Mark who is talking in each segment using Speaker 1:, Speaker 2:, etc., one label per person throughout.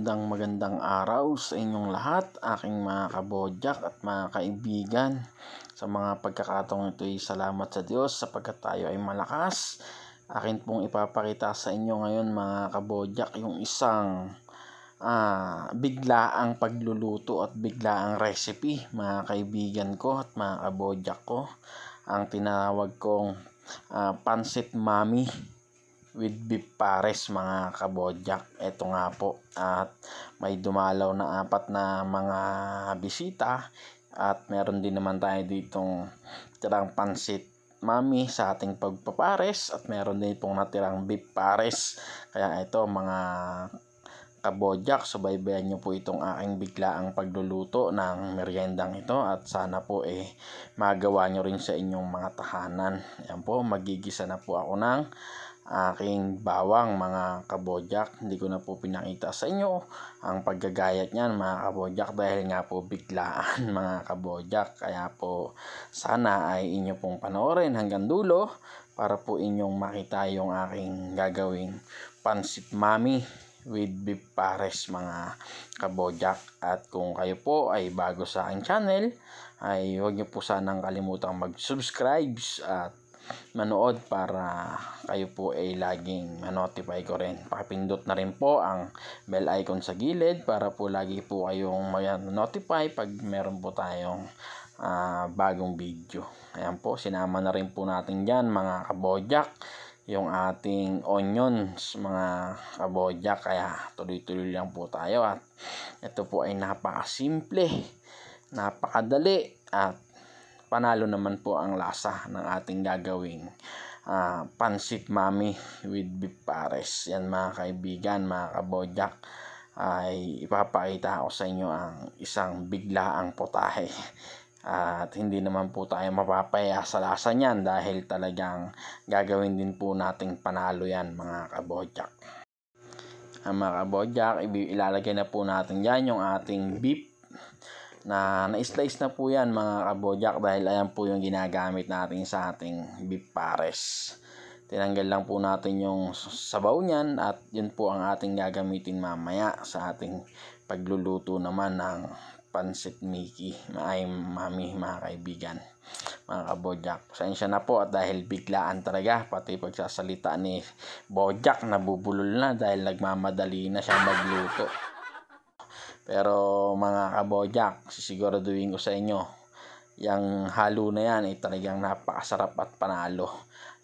Speaker 1: Magandang magandang araw sa inyong lahat, aking mga kabodyak at mga kaibigan. Sa mga pagkakataong ito ay salamat sa Diyos sapagkat tayo ay malakas. Akin pong ipapakita sa inyo ngayon mga kabodyak yung isang ah, bigla ang pagluluto at bigla ang recipe mga kaibigan ko at mga kabodyak ko. Ang tinawag kong ah, pansit mami with beef pares mga kabodyak. Ito nga po at may dumalaw na apat na mga bisita at meron din naman tayo ditong tirang pansit mami sa ating pagpapares at meron din pong natirang beef pares. Kaya ito mga kabodyak, subaybayan nyo po itong aking biglaang pagluluto ng meryendang ito at sana po eh magawa nyo rin sa inyong mga tahanan. Yan po, magigisa na po ako ng aking bawang mga kabojak Hindi ko na po pinakita sa inyo ang paggagayat niyan mga kabojak dahil nga po biglaan mga kabojak Kaya po sana ay inyo pong panoorin hanggang dulo para po inyong makita yung aking gagawing pansit mami with beef pares mga kabojak at kung kayo po ay bago sa aking channel ay huwag niyo po sanang kalimutang mag subscribe at manood para kayo po ay laging manotify ko rin. Pakipindot na rin po ang bell icon sa gilid para po lagi po kayong ma-notify pag meron po tayong uh, bagong video. Ayan po, sinama na rin po natin dyan mga kabojak yung ating onions mga kabodya kaya tuloy-tuloy lang po tayo at ito po ay napakasimple napakadali at panalo naman po ang lasa ng ating gagawing uh, pansit mami with beef pares. Yan mga kaibigan, mga kabojak ay ipapakita ko sa inyo ang isang biglaang potahe. At hindi naman po tayo mapapaya sa lasa niyan dahil talagang gagawin din po nating panalo yan mga kabojak. Ang mga kabojak, ilalagay na po natin yan yung ating beef na na-slice na po yan mga kabodyak dahil ayan po yung ginagamit natin sa ating beef pares. Tinanggal lang po natin yung sabaw niyan at yun po ang ating gagamitin mamaya sa ating pagluluto naman ng pansit Mickey. Ay, mami, mga kaibigan, mga kabodyak. Sensya na po at dahil biglaan talaga, pati pagsasalita ni Bojack, nabubulol na dahil nagmamadali na siya magluto. Pero mga kabojak, sisiguraduhin ko sa inyo, yung halo na yan ay talagang napakasarap at panalo.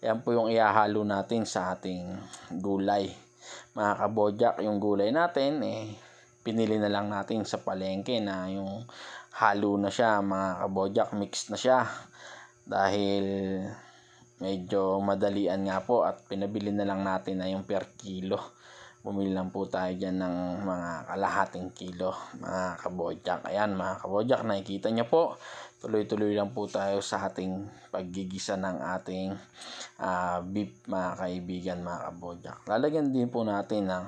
Speaker 1: Yan po yung ihahalo natin sa ating gulay. Mga kabojak, yung gulay natin, eh, pinili na lang natin sa palengke na yung halo na siya, mga kabojak, mixed na siya. Dahil medyo madalian nga po at pinabili na lang natin na yung per kilo bumili lang po tayo dyan ng mga kalahating kilo mga kabojak ayan mga kabojak nakikita nyo po tuloy tuloy lang po tayo sa ating paggigisa ng ating uh, beef mga kaibigan mga kabojak lalagyan din po natin ng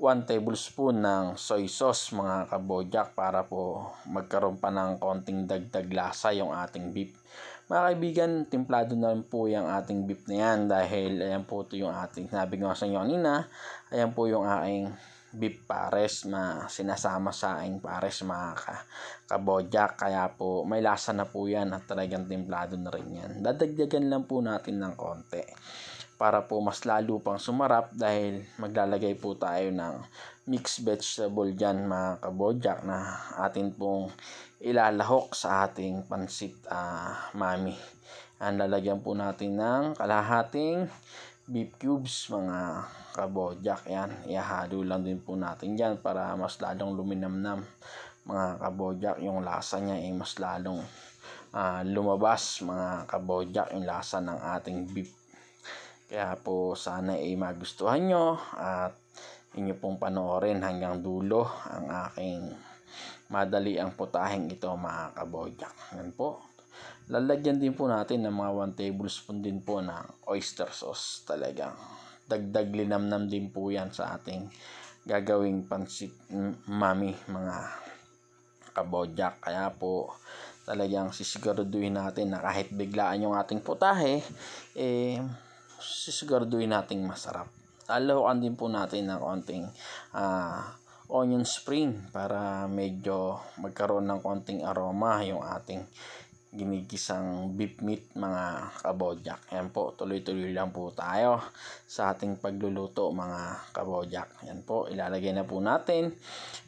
Speaker 1: 1 tablespoon ng soy sauce mga kabojak para po magkaroon pa ng konting dagdag lasa yung ating beef. Mga kaibigan, timplado na rin po yung ating beef na yan dahil ayan po ito yung ating sinabi ko sa inyo kanina. Ayan po yung aking beef pares na sinasama sa aking pares mga ka kabodyak. Kaya po may lasa na po yan at talagang timplado na rin yan. Dadagdagan lang po natin ng konti para po mas lalo pang sumarap dahil maglalagay po tayo ng mixed vegetable dyan mga kabodyak na atin pong ilalahok sa ating pansit uh, mami. Ang lalagyan po natin ng kalahating beef cubes mga kabojak yan ihalo lang din po natin dyan para mas lalong luminamnam mga kabojak yung lasa niya ay eh, mas lalong uh, lumabas mga kabojak yung lasa ng ating beef kaya po sana ay eh, magustuhan nyo at inyo pong panoorin hanggang dulo ang aking madali ang putahing ito mga kabojak yan po lalagyan din po natin ng mga 1 tablespoon din po ng oyster sauce talagang dagdag linamnam din po yan sa ating gagawing pansit mami mga kabodyak kaya po talagang sisiguraduhin natin na kahit biglaan yung ating putahe eh sisiguraduhin nating masarap alahokan din po natin ng konting uh, onion spring para medyo magkaroon ng konting aroma yung ating ginigisang beef meat mga kabojak. Yan po, tuloy-tuloy lang po tayo sa ating pagluluto mga kabojak. Yan po, ilalagay na po natin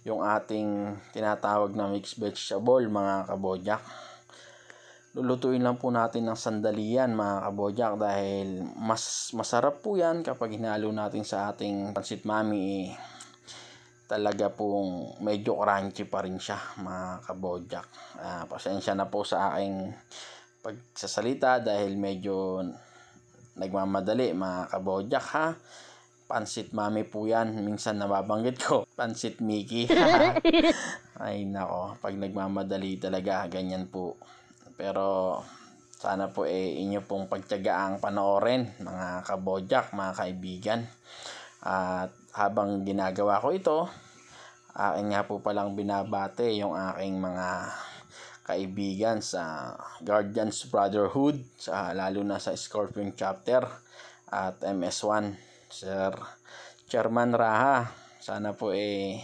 Speaker 1: yung ating tinatawag na mixed vegetable mga kabojak. Lulutuin lang po natin ng sandalian mga kabojak dahil mas masarap po yan kapag hinalo natin sa ating pancit mami eh talaga pong medyo crunchy pa rin siya mga kabojak. uh, pasensya na po sa aking pagsasalita dahil medyo nagmamadali mga kabojak ha pansit mami po yan minsan nababanggit ko pansit Mickey ay nako pag nagmamadali talaga ganyan po pero sana po eh inyo pong pagtyagaan panoorin mga kabojak, mga kaibigan at habang ginagawa ko ito, akin nga po palang binabate yung aking mga kaibigan sa Guardians Brotherhood, sa, lalo na sa Scorpion Chapter at MS1. Sir Chairman Raha, sana po eh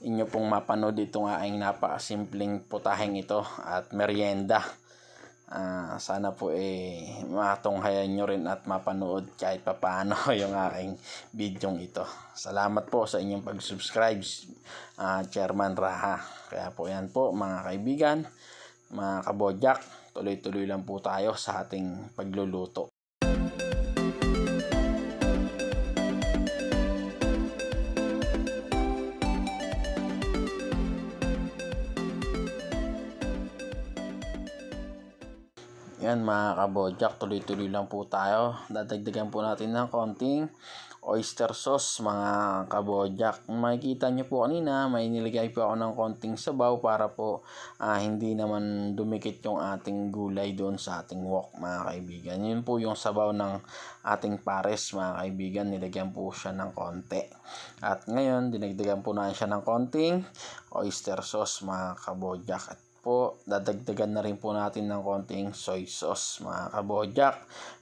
Speaker 1: inyo pong mapanood itong aking napakasimpleng putahing ito at merienda Uh, sana po eh matunghayan nyo rin at mapanood kahit papano yung aking bidyong ito. Salamat po sa inyong pag-subscribe, uh, Chairman Raha. Kaya po yan po mga kaibigan, mga kabojak, tuloy-tuloy lang po tayo sa ating pagluluto. Yan mga kabodyak, tuloy-tuloy lang po tayo. Dadagdagan po natin ng konting oyster sauce mga kabodyak. Makikita nyo po kanina, may nilagay po ako ng konting sabaw para po uh, hindi naman dumikit yung ating gulay doon sa ating wok mga kaibigan. Yun po yung sabaw ng ating pares mga kaibigan. Nilagyan po siya ng konti. At ngayon, dinagdagan po natin siya ng konting oyster sauce mga kabodyak. At po, dadagdagan na rin po natin ng konting soy sauce mga kabojak,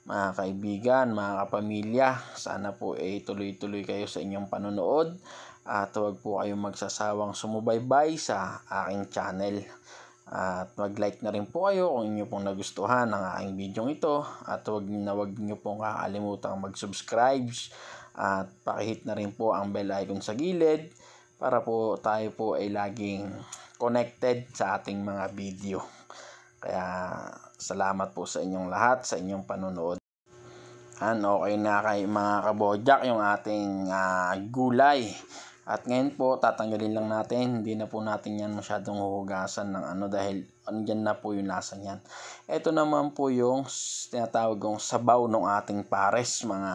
Speaker 1: mga kaibigan, mga kapamilya. Sana po ay eh, tuloy-tuloy kayo sa inyong panonood at huwag po kayong magsasawang sumubaybay sa aking channel. At mag-like na rin po kayo kung inyo pong nagustuhan ang aking video ito. At huwag na huwag nyo pong kakalimutang mag-subscribe at pakihit na rin po ang bell icon sa gilid para po tayo po ay laging connected sa ating mga video. Kaya salamat po sa inyong lahat, sa inyong panonood. An, okay na kay mga kabojak yung ating uh, gulay. At ngayon po, tatanggalin lang natin. Hindi na po natin yan masyadong huhugasan ng ano dahil andyan na po yung lasa niyan. Ito naman po yung tinatawag kong sabaw ng ating pares, mga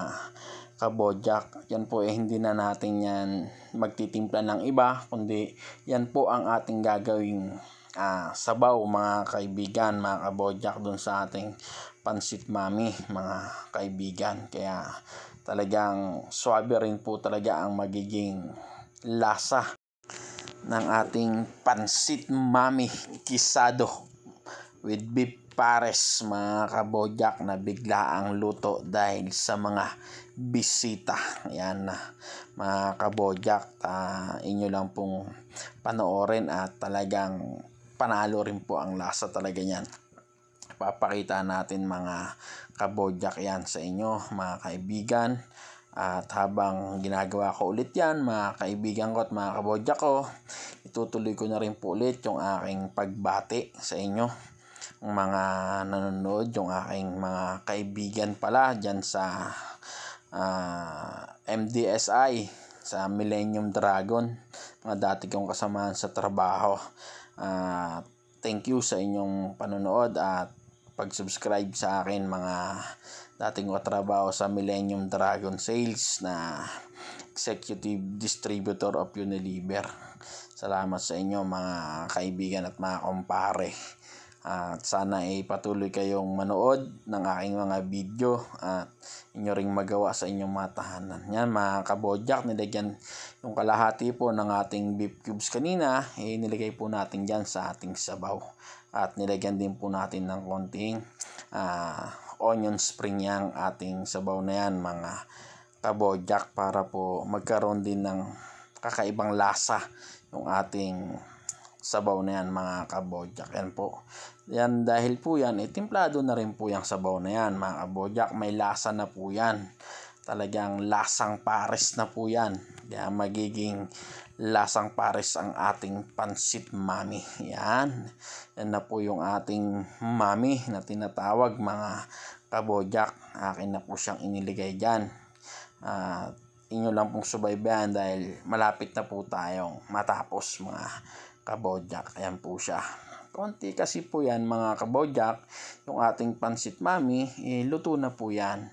Speaker 1: kabojak. Yan po eh, hindi na natin yan magtitimpla ng iba, kundi yan po ang ating gagawing uh, sabaw mga kaibigan, mga kabojak dun sa ating pansit mami mga kaibigan. Kaya talagang swabe rin po talaga ang magiging lasa ng ating pansit mami kisado with beef pares mga kabojak na bigla ang luto dahil sa mga bisita. Yan mga kabodyak, uh, inyo lang pong panoorin at talagang panalo rin po ang lasa talaga niyan. Papakita natin mga kabojak yan sa inyo mga kaibigan. At habang ginagawa ko ulit yan, mga kaibigan ko at mga kabojak ko, itutuloy ko na rin po ulit yung aking pagbati sa inyo mga nanonood, yung aking mga kaibigan pala dyan sa uh, ah, MDSI, sa Millennium Dragon, mga dati kong kasamaan sa trabaho. Uh, thank you sa inyong panonood at pag-subscribe sa akin mga dating ko trabaho sa Millennium Dragon Sales na Executive Distributor of Unilever. Salamat sa inyo mga kaibigan at mga kumpare. At sana ay patuloy kayong manood ng aking mga video at inyo ring magawa sa inyong mga tahanan. Yan mga kabodyak, nilagyan yung kalahati po ng ating beef cubes kanina, eh, nilagay po natin dyan sa ating sabaw. At nilagyan din po natin ng konting uh, onion spring yang ating sabaw na yan mga kabodyak para po magkaroon din ng kakaibang lasa yung ating sabaw na yan mga kabojak. Yan po. Yan dahil po yan, itimplado eh, na rin po yung sabaw na yan mga kabojak. May lasa na po yan. Talagang lasang pares na po yan. Kaya magiging lasang pares ang ating pansit mami. Yan. Yan na po yung ating mami na tinatawag mga kabojak. Akin na po siyang iniligay dyan. At uh, inyo lang pong subaybayan dahil malapit na po tayong matapos mga kabodyak. Ayan po siya. Konti kasi po yan mga kabodyak. Yung ating pansit mami, eh, luto na po yan.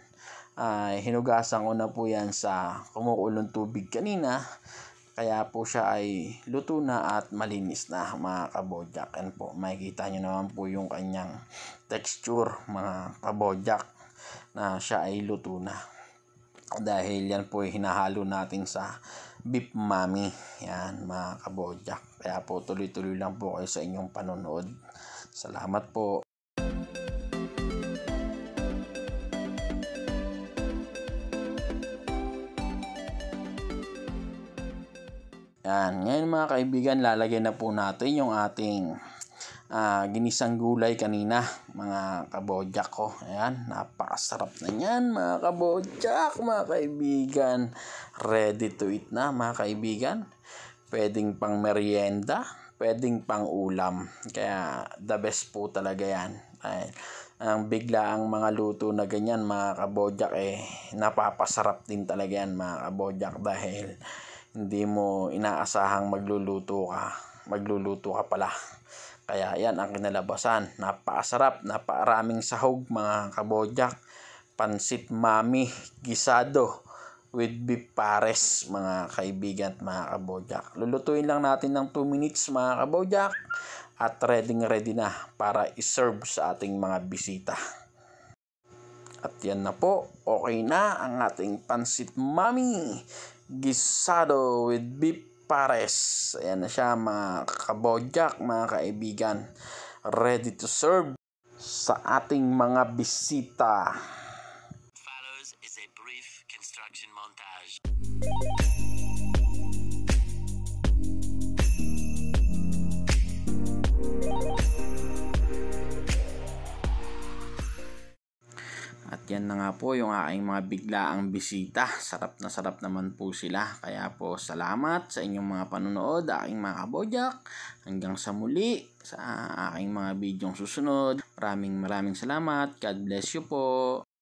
Speaker 1: Ay, hinugasan ko na po yan sa kumukulong tubig kanina. Kaya po siya ay luto na at malinis na mga kabodyak. Ayan po, makikita nyo naman po yung kanyang texture mga kabodyak na siya ay luto na dahil yan po ay hinahalo natin sa beef mami yan mga kabodyak kaya po tuloy-tuloy lang po kayo sa inyong panonood salamat po Yan. Ngayon mga kaibigan, lalagyan na po natin yung ating uh, ginisang gulay kanina, mga kabodyak ko. Ayan, napakasarap na yan, mga kabodyak, mga kaibigan. Ready to eat na, mga kaibigan. Pwedeng pang merienda, pwedeng pang ulam. Kaya, the best po talaga yan. Ayan. Ang bigla ang mga luto na ganyan, mga kabodyak, eh, napapasarap din talaga yan, mga kabodyak, dahil hindi mo inaasahang magluluto ka. Magluluto ka pala. Kaya yan ang kinalabasan. Napakasarap, napakaraming sahog mga kabojak. Pansit mami, gisado with beef pares mga kaibigan at mga kabojak. Lulutuin lang natin ng 2 minutes mga kabojak at ready ready na para iserve sa ating mga bisita. At yan na po, okay na ang ating pansit mami gisado with beef Pares. Ayan na siya mga kabodyak, mga kaibigan. Ready to serve sa ating mga bisita. Follows is a brief construction montage. yan na nga po yung aking mga biglaang bisita. Sarap na sarap naman po sila. Kaya po salamat sa inyong mga panonood, aking mga kabodyak. Hanggang sa muli sa aking mga bidyong susunod. Maraming maraming salamat. God bless you po.